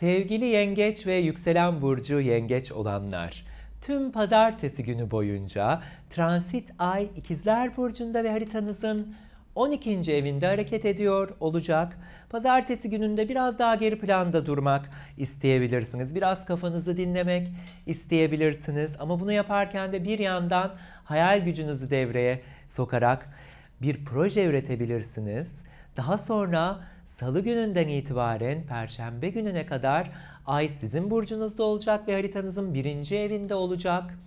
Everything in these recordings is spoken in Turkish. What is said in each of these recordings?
Sevgili yengeç ve yükselen burcu yengeç olanlar, tüm pazartesi günü boyunca transit ay ikizler burcunda ve haritanızın 12. evinde hareket ediyor olacak. Pazartesi gününde biraz daha geri planda durmak isteyebilirsiniz. Biraz kafanızı dinlemek isteyebilirsiniz. Ama bunu yaparken de bir yandan hayal gücünüzü devreye sokarak bir proje üretebilirsiniz. Daha sonra Salı gününden itibaren Perşembe gününe kadar Ay sizin burcunuzda olacak ve haritanızın birinci evinde olacak.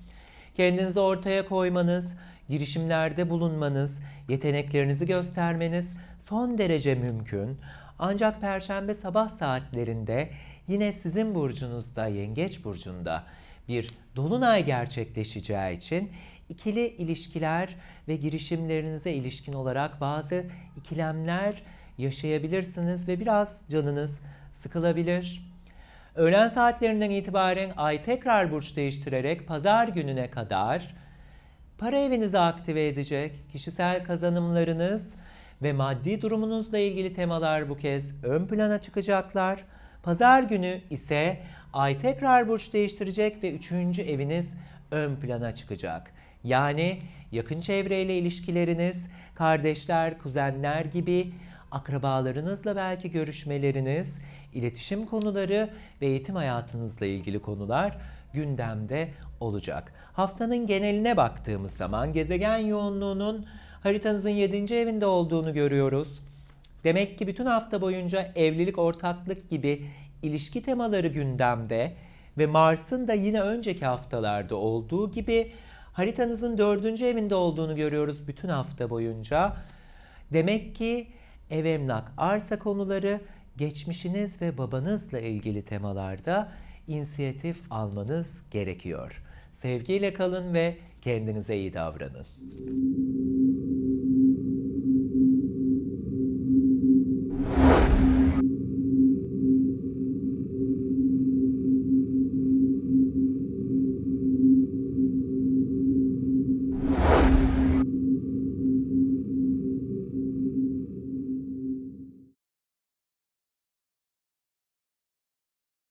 Kendinizi ortaya koymanız, girişimlerde bulunmanız, yeteneklerinizi göstermeniz son derece mümkün. Ancak Perşembe sabah saatlerinde yine sizin burcunuzda, Yengeç burcunda bir dolunay gerçekleşeceği için ikili ilişkiler ve girişimlerinize ilişkin olarak bazı ikilemler yaşayabilirsiniz ve biraz canınız sıkılabilir. Öğlen saatlerinden itibaren ay tekrar burç değiştirerek pazar gününe kadar para evinizi aktive edecek, kişisel kazanımlarınız ve maddi durumunuzla ilgili temalar bu kez ön plana çıkacaklar. Pazar günü ise ay tekrar burç değiştirecek ve üçüncü eviniz ön plana çıkacak. Yani yakın çevreyle ilişkileriniz, kardeşler, kuzenler gibi akrabalarınızla belki görüşmeleriniz, iletişim konuları ve eğitim hayatınızla ilgili konular gündemde olacak. Haftanın geneline baktığımız zaman gezegen yoğunluğunun haritanızın 7. evinde olduğunu görüyoruz. Demek ki bütün hafta boyunca evlilik, ortaklık gibi ilişki temaları gündemde ve Mars'ın da yine önceki haftalarda olduğu gibi haritanızın dördüncü evinde olduğunu görüyoruz bütün hafta boyunca. Demek ki ev emlak arsa konuları, geçmişiniz ve babanızla ilgili temalarda inisiyatif almanız gerekiyor. Sevgiyle kalın ve kendinize iyi davranın.